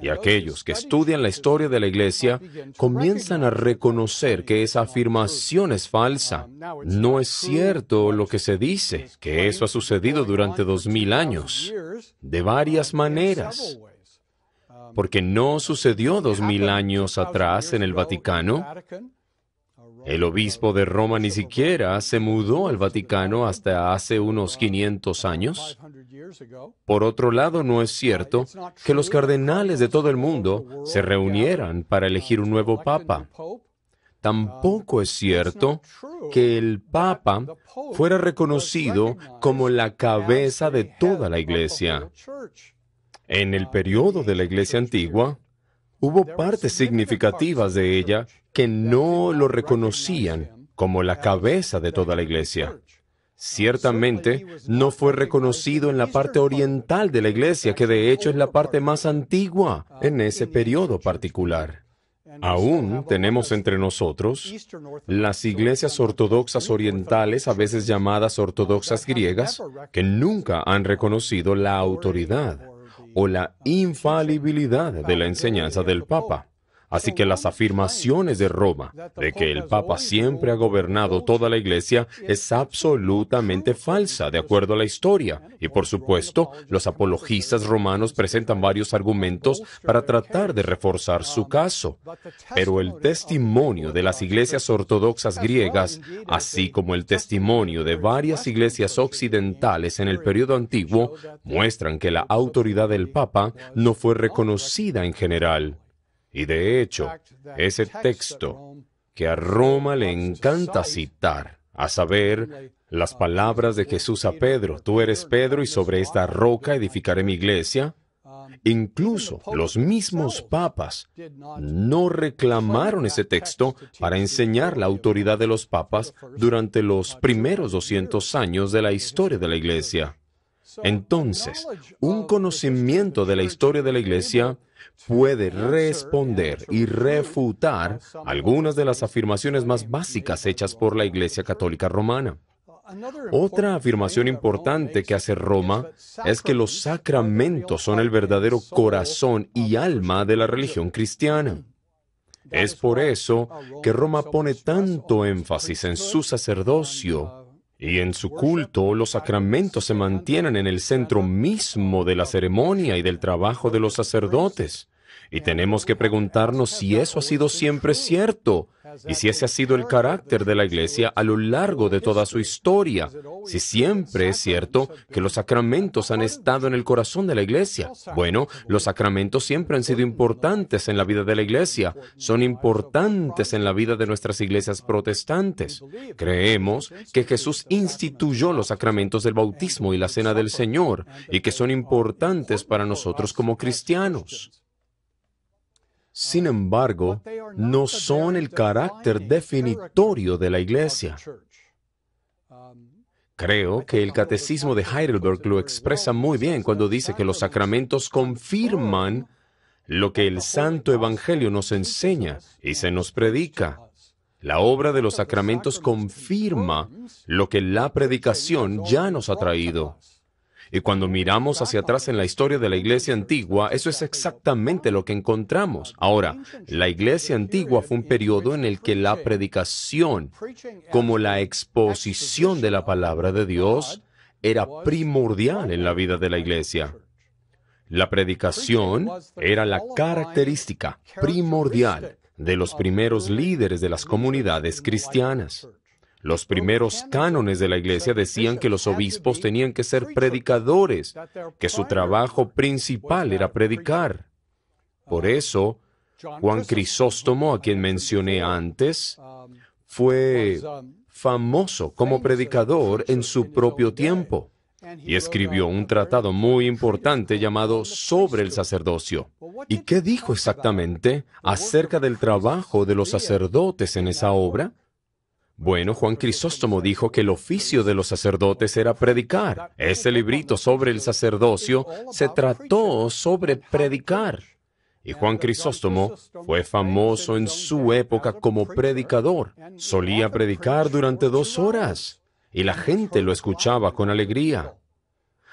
Y aquellos que estudian la historia de la Iglesia comienzan a reconocer que esa afirmación es falsa. No es cierto lo que se dice, que eso ha sucedido durante dos mil años, de varias maneras. Porque no sucedió dos mil años atrás en el Vaticano. El obispo de Roma ni siquiera se mudó al Vaticano hasta hace unos 500 años. Por otro lado, no es cierto que los cardenales de todo el mundo se reunieran para elegir un nuevo papa. Tampoco es cierto que el Papa fuera reconocido como la cabeza de toda la Iglesia. En el periodo de la Iglesia antigua, hubo partes significativas de ella que no lo reconocían como la cabeza de toda la iglesia. Ciertamente, no fue reconocido en la parte oriental de la iglesia, que de hecho es la parte más antigua en ese periodo particular. Aún tenemos entre nosotros las iglesias ortodoxas orientales, a veces llamadas ortodoxas griegas, que nunca han reconocido la autoridad o la infalibilidad de la enseñanza del Papa. Así que las afirmaciones de Roma de que el Papa siempre ha gobernado toda la iglesia es absolutamente falsa, de acuerdo a la historia. Y por supuesto, los apologistas romanos presentan varios argumentos para tratar de reforzar su caso. Pero el testimonio de las iglesias ortodoxas griegas, así como el testimonio de varias iglesias occidentales en el periodo antiguo, muestran que la autoridad del Papa no fue reconocida en general. Y de hecho, ese texto que a Roma le encanta citar, a saber, las palabras de Jesús a Pedro, tú eres Pedro y sobre esta roca edificaré mi iglesia, Incluso los mismos papas no reclamaron ese texto para enseñar la autoridad de los papas durante los primeros 200 años de la historia de la Iglesia. Entonces, un conocimiento de la historia de la Iglesia puede responder y refutar algunas de las afirmaciones más básicas hechas por la Iglesia Católica Romana. Otra afirmación importante que hace Roma es que los sacramentos son el verdadero corazón y alma de la religión cristiana. Es por eso que Roma pone tanto énfasis en su sacerdocio y en su culto los sacramentos se mantienen en el centro mismo de la ceremonia y del trabajo de los sacerdotes. Y tenemos que preguntarnos si eso ha sido siempre cierto y si ese ha sido el carácter de la iglesia a lo largo de toda su historia, si siempre es cierto que los sacramentos han estado en el corazón de la iglesia, bueno, los sacramentos siempre han sido importantes en la vida de la iglesia, son importantes en la vida de nuestras iglesias protestantes. Creemos que Jesús instituyó los sacramentos del bautismo y la cena del Señor y que son importantes para nosotros como cristianos. Sin embargo, no son el carácter definitorio de la Iglesia. Creo que el catecismo de Heidelberg lo expresa muy bien cuando dice que los sacramentos confirman lo que el Santo Evangelio nos enseña y se nos predica. La obra de los sacramentos confirma lo que la predicación ya nos ha traído. Y cuando miramos hacia atrás en la historia de la iglesia antigua, eso es exactamente lo que encontramos. Ahora, la iglesia antigua fue un periodo en el que la predicación, como la exposición de la palabra de Dios, era primordial en la vida de la iglesia. La predicación era la característica primordial de los primeros líderes de las comunidades cristianas. Los primeros cánones de la iglesia decían que los obispos tenían que ser predicadores, que su trabajo principal era predicar. Por eso, Juan Crisóstomo, a quien mencioné antes, fue famoso como predicador en su propio tiempo y escribió un tratado muy importante llamado Sobre el sacerdocio. ¿Y qué dijo exactamente acerca del trabajo de los sacerdotes en esa obra? Bueno, Juan Crisóstomo dijo que el oficio de los sacerdotes era predicar. Ese librito sobre el sacerdocio se trató sobre predicar. Y Juan Crisóstomo fue famoso en su época como predicador. Solía predicar durante dos horas y la gente lo escuchaba con alegría.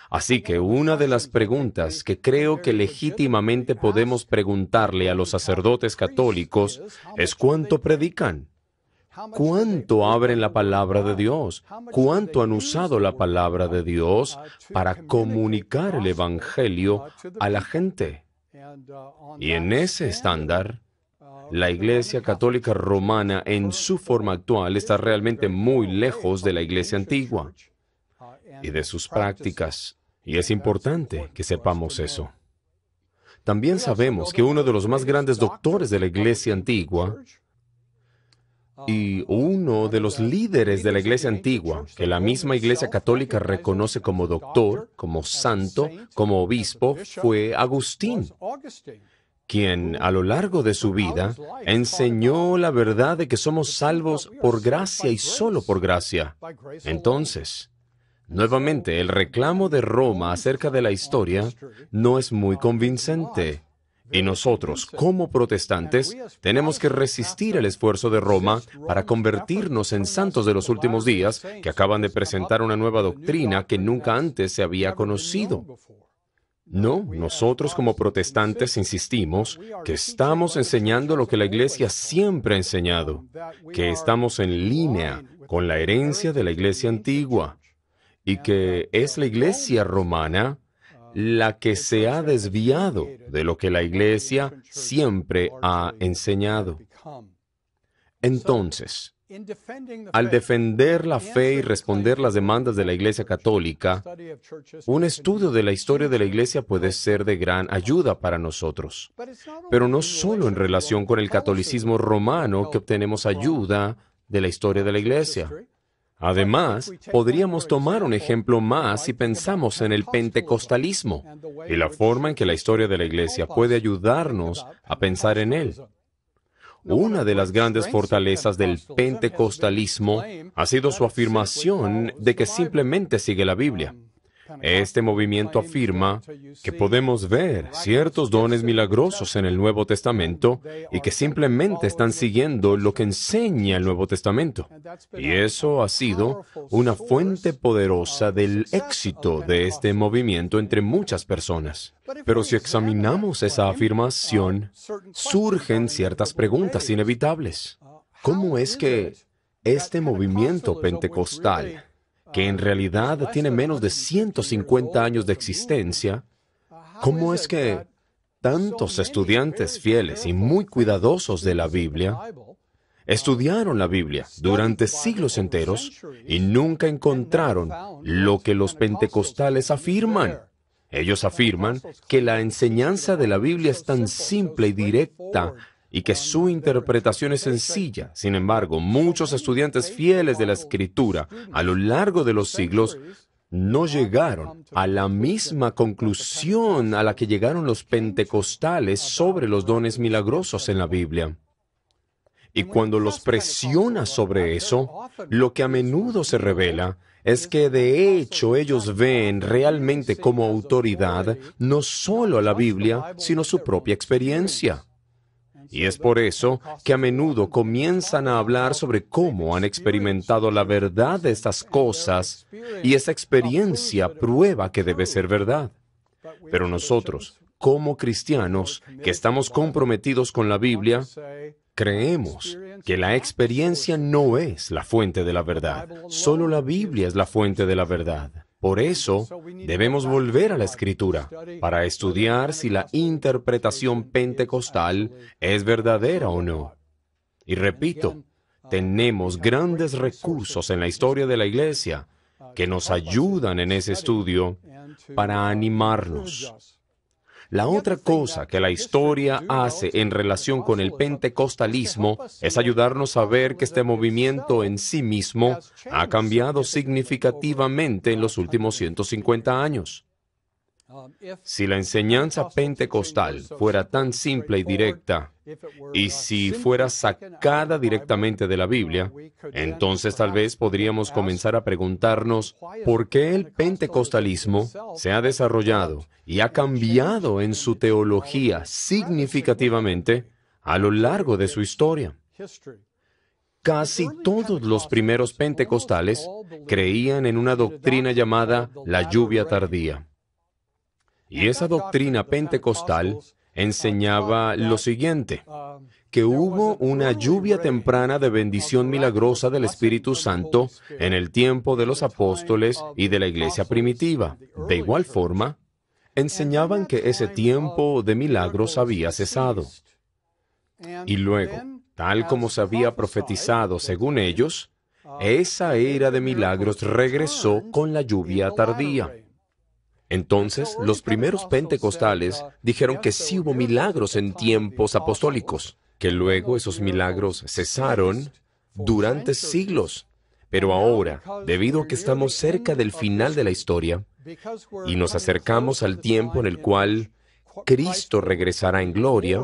Así que una de las preguntas que creo que legítimamente podemos preguntarle a los sacerdotes católicos es cuánto predican cuánto abren la palabra de Dios, cuánto han usado la palabra de Dios uh, para comunicar el Evangelio uh, a la gente. Uh, y en ese estándar, la Iglesia Católica Romana en su forma actual está realmente muy lejos de la Iglesia antigua y de sus prácticas. Y es importante que sepamos eso. También sabemos que uno de los más grandes doctores de la Iglesia antigua y uno de los líderes de la iglesia antigua, que la misma iglesia católica reconoce como doctor, como santo, como obispo, fue Agustín, quien a lo largo de su vida enseñó la verdad de que somos salvos por gracia y solo por gracia. Entonces, nuevamente, el reclamo de Roma acerca de la historia no es muy convincente. Y nosotros, como protestantes, tenemos que resistir el esfuerzo de Roma para convertirnos en santos de los últimos días que acaban de presentar una nueva doctrina que nunca antes se había conocido. No, nosotros como protestantes insistimos que estamos enseñando lo que la Iglesia siempre ha enseñado, que estamos en línea con la herencia de la Iglesia antigua y que es la Iglesia romana la que se ha desviado de lo que la Iglesia siempre ha enseñado. Entonces, al defender la fe y responder las demandas de la Iglesia Católica, un estudio de la historia de la Iglesia puede ser de gran ayuda para nosotros. Pero no solo en relación con el catolicismo romano que obtenemos ayuda de la historia de la Iglesia. Además, podríamos tomar un ejemplo más si pensamos en el pentecostalismo y la forma en que la historia de la Iglesia puede ayudarnos a pensar en él. Una de las grandes fortalezas del pentecostalismo ha sido su afirmación de que simplemente sigue la Biblia. Este movimiento afirma que podemos ver ciertos dones milagrosos en el Nuevo Testamento y que simplemente están siguiendo lo que enseña el Nuevo Testamento. Y eso ha sido una fuente poderosa del éxito de este movimiento entre muchas personas. Pero si examinamos esa afirmación, surgen ciertas preguntas inevitables. ¿Cómo es que este movimiento pentecostal que en realidad tiene menos de 150 años de existencia, ¿cómo es que tantos estudiantes fieles y muy cuidadosos de la Biblia estudiaron la Biblia durante siglos enteros y nunca encontraron lo que los pentecostales afirman? Ellos afirman que la enseñanza de la Biblia es tan simple y directa y que su interpretación es sencilla. Sin embargo, muchos estudiantes fieles de la escritura a lo largo de los siglos no llegaron a la misma conclusión a la que llegaron los pentecostales sobre los dones milagrosos en la Biblia. Y cuando los presiona sobre eso, lo que a menudo se revela es que de hecho ellos ven realmente como autoridad no solo a la Biblia, sino su propia experiencia. Y es por eso que a menudo comienzan a hablar sobre cómo han experimentado la verdad de estas cosas y esa experiencia prueba que debe ser verdad. Pero nosotros, como cristianos que estamos comprometidos con la Biblia, creemos que la experiencia no es la fuente de la verdad, solo la Biblia es la fuente de la verdad. Por eso debemos volver a la escritura para estudiar si la interpretación pentecostal es verdadera o no. Y repito, uh, tenemos grandes recursos en la historia de la iglesia uh, que nos ayudan en ese estudio para animarnos la otra cosa que la historia hace en relación con el pentecostalismo es ayudarnos a ver que este movimiento en sí mismo ha cambiado significativamente en los últimos 150 años. Um, si la enseñanza pentecostal fuera tan simple y directa, uh, y si fuera sacada directamente de la Biblia, entonces tal vez podríamos comenzar a preguntarnos por qué el pentecostalismo se ha desarrollado y ha cambiado en su teología significativamente a lo largo de su historia. Casi todos los primeros pentecostales creían en una doctrina llamada la lluvia tardía. Y esa doctrina pentecostal enseñaba lo siguiente, que hubo una lluvia temprana de bendición milagrosa del Espíritu Santo en el tiempo de los apóstoles y de la iglesia primitiva. De igual forma, enseñaban que ese tiempo de milagros había cesado. Y luego, tal como se había profetizado según ellos, esa era de milagros regresó con la lluvia tardía. Entonces, los primeros pentecostales dijeron que sí hubo milagros en tiempos apostólicos, que luego esos milagros cesaron durante siglos. Pero ahora, debido a que estamos cerca del final de la historia y nos acercamos al tiempo en el cual Cristo regresará en gloria,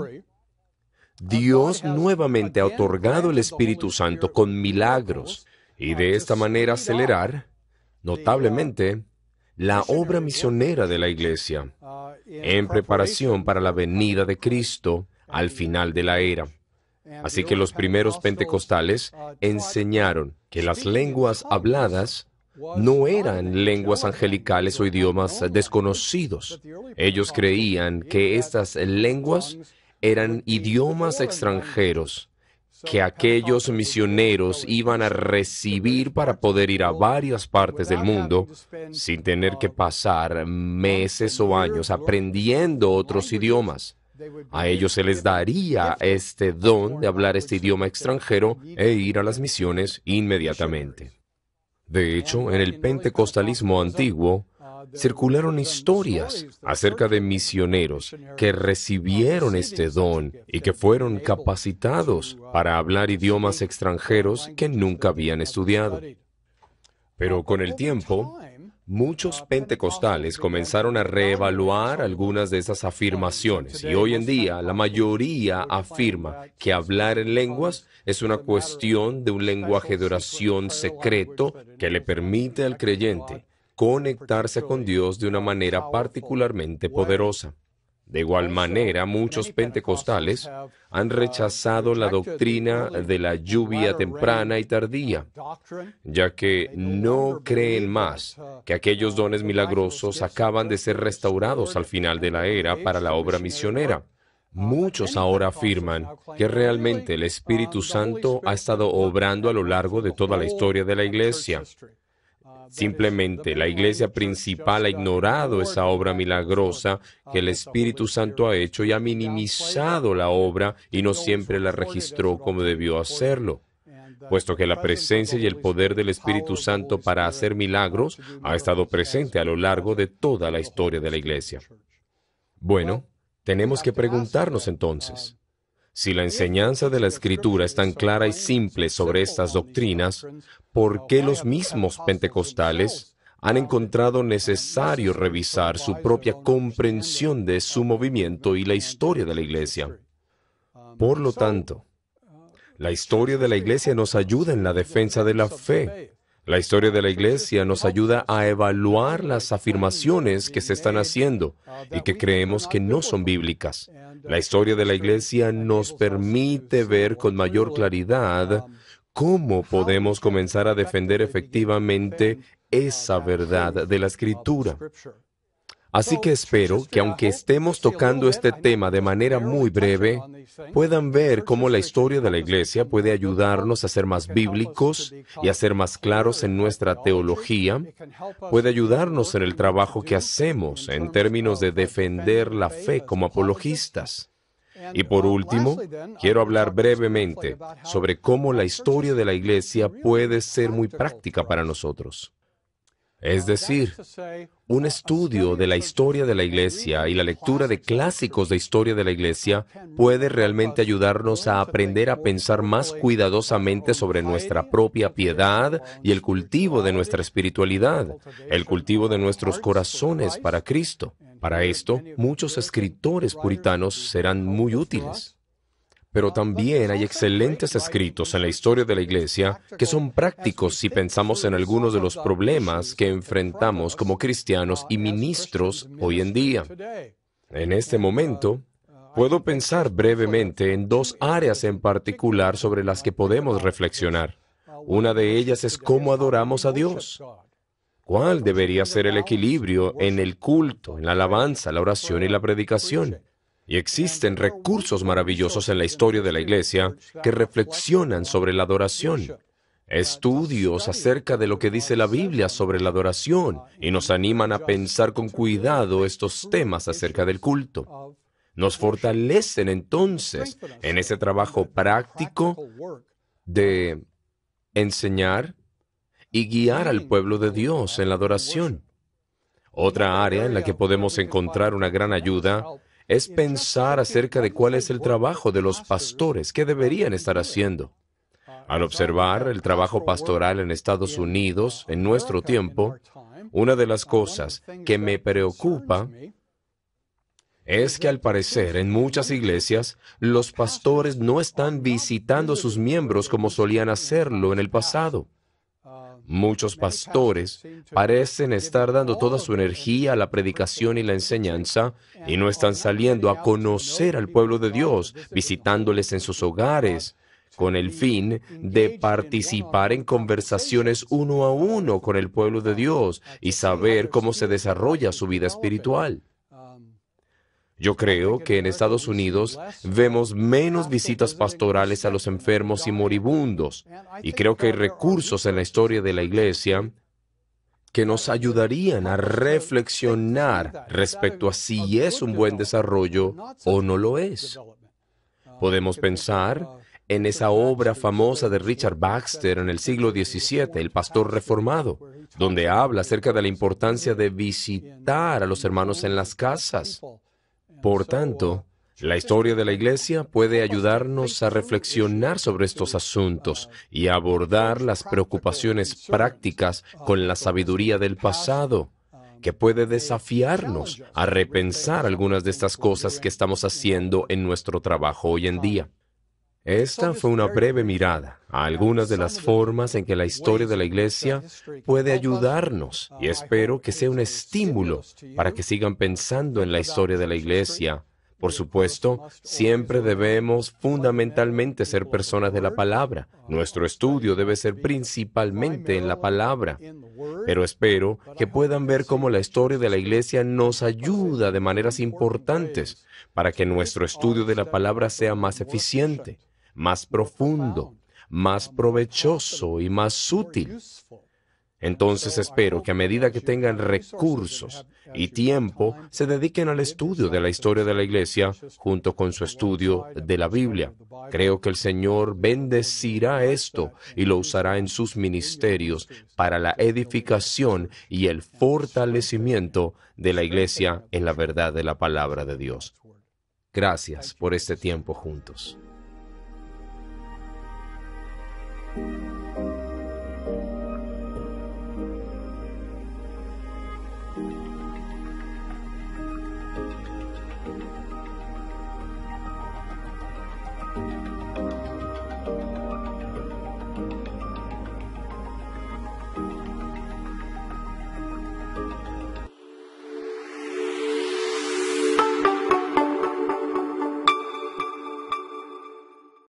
Dios nuevamente ha otorgado el Espíritu Santo con milagros y de esta manera acelerar uh, notablemente la obra misionera de la Iglesia ah, en preparación para la venida de Cristo al final de la era. Así que los primeros pentecostales uh, enseñaron que las lenguas habladas no eran lenguas angelicales o idiomas desconocidos. Ellos creían que estas lenguas eran idiomas extranjeros que aquellos misioneros iban a recibir para poder ir a varias partes del mundo sin tener que pasar meses o años aprendiendo otros idiomas. A ellos se les daría este don de hablar este idioma extranjero e ir a las misiones inmediatamente. De hecho, en el pentecostalismo antiguo, circularon historias acerca de misioneros que recibieron este don y que fueron capacitados para hablar idiomas extranjeros que nunca habían estudiado. Pero con el tiempo, muchos pentecostales comenzaron a reevaluar algunas de esas afirmaciones y hoy en día la mayoría afirma que hablar en lenguas es una cuestión de un lenguaje de oración secreto que le permite al creyente conectarse con Dios de una manera particularmente poderosa. De igual manera, muchos pentecostales han uh, rechazado la doctrina de la lluvia temprana y tardía, ya que no creen más uh, que aquellos uh, dones milagrosos acaban de ser restaurados al final de la era para la obra misionera. Muchos ahora afirman que realmente el Espíritu Santo ha estado obrando a lo largo de toda la historia de la Iglesia. Simplemente la iglesia principal ha ignorado esa obra milagrosa que el Espíritu Santo ha hecho y ha minimizado la obra y no siempre la registró como debió hacerlo. Puesto que la presencia y el poder del Espíritu Santo para hacer milagros ha estado presente a lo largo de toda la historia de la iglesia. Bueno, tenemos que preguntarnos entonces, si la enseñanza de la Escritura es tan clara y simple sobre estas doctrinas, ¿por qué los mismos pentecostales han encontrado necesario revisar su propia comprensión de su movimiento y la historia de la Iglesia? Por lo tanto, la historia de la Iglesia nos ayuda en la defensa de la fe. La historia de la Iglesia nos ayuda a evaluar las afirmaciones que se están haciendo y que creemos que no son bíblicas. La historia de la Iglesia nos permite ver con mayor claridad cómo podemos comenzar a defender efectivamente esa verdad de la Escritura. Así que espero que aunque estemos tocando este tema de manera muy breve, puedan ver cómo la historia de la Iglesia puede ayudarnos a ser más bíblicos y a ser más claros en nuestra teología, puede ayudarnos en el trabajo que hacemos en términos de defender la fe como apologistas. Y por último, quiero hablar brevemente sobre cómo la historia de la Iglesia puede ser muy práctica para nosotros. Es decir, un estudio de la historia de la Iglesia y la lectura de clásicos de historia de la Iglesia puede realmente ayudarnos a aprender a pensar más cuidadosamente sobre nuestra propia piedad y el cultivo de nuestra espiritualidad, el cultivo de nuestros corazones para Cristo. Para esto, muchos escritores puritanos serán muy útiles. Pero también hay excelentes escritos en la historia de la Iglesia que son prácticos si pensamos en algunos de los problemas que enfrentamos como cristianos y ministros hoy en día. En este momento, puedo pensar brevemente en dos áreas en particular sobre las que podemos reflexionar. Una de ellas es cómo adoramos a Dios. ¿Cuál debería ser el equilibrio en el culto, en la alabanza, la oración y la predicación? Y existen recursos maravillosos en la historia de la Iglesia que reflexionan sobre la adoración, estudios acerca de lo que dice la Biblia sobre la adoración y nos animan a pensar con cuidado estos temas acerca del culto. Nos fortalecen entonces en ese trabajo práctico de enseñar y guiar al pueblo de Dios en la adoración. Otra área en la que podemos encontrar una gran ayuda es pensar acerca de cuál es el trabajo de los pastores, que deberían estar haciendo. Al observar el trabajo pastoral en Estados Unidos en nuestro tiempo, una de las cosas que me preocupa es que al parecer en muchas iglesias los pastores no están visitando a sus miembros como solían hacerlo en el pasado. Muchos pastores parecen estar dando toda su energía a la predicación y la enseñanza y no están saliendo a conocer al pueblo de Dios, visitándoles en sus hogares, con el fin de participar en conversaciones uno a uno con el pueblo de Dios y saber cómo se desarrolla su vida espiritual. Yo creo que en Estados Unidos vemos menos visitas pastorales a los enfermos y moribundos, y creo que hay recursos en la historia de la Iglesia que nos ayudarían a reflexionar respecto a si es un buen desarrollo o no lo es. Podemos pensar en esa obra famosa de Richard Baxter en el siglo XVII, El Pastor Reformado, donde habla acerca de la importancia de visitar a los hermanos en las casas por tanto, la historia de la Iglesia puede ayudarnos a reflexionar sobre estos asuntos y abordar las preocupaciones prácticas con la sabiduría del pasado, que puede desafiarnos a repensar algunas de estas cosas que estamos haciendo en nuestro trabajo hoy en día. Esta fue una breve mirada a algunas de las formas en que la historia de la Iglesia puede ayudarnos y espero que sea un estímulo para que sigan pensando en la historia de la Iglesia. Por supuesto, siempre debemos fundamentalmente ser personas de la palabra. Nuestro estudio debe ser principalmente en la palabra. Pero espero que puedan ver cómo la historia de la Iglesia nos ayuda de maneras importantes para que nuestro estudio de la palabra sea más eficiente más profundo, más provechoso y más útil. Entonces espero que a medida que tengan recursos y tiempo, se dediquen al estudio de la historia de la Iglesia junto con su estudio de la Biblia. Creo que el Señor bendecirá esto y lo usará en sus ministerios para la edificación y el fortalecimiento de la Iglesia en la verdad de la palabra de Dios. Gracias por este tiempo juntos. you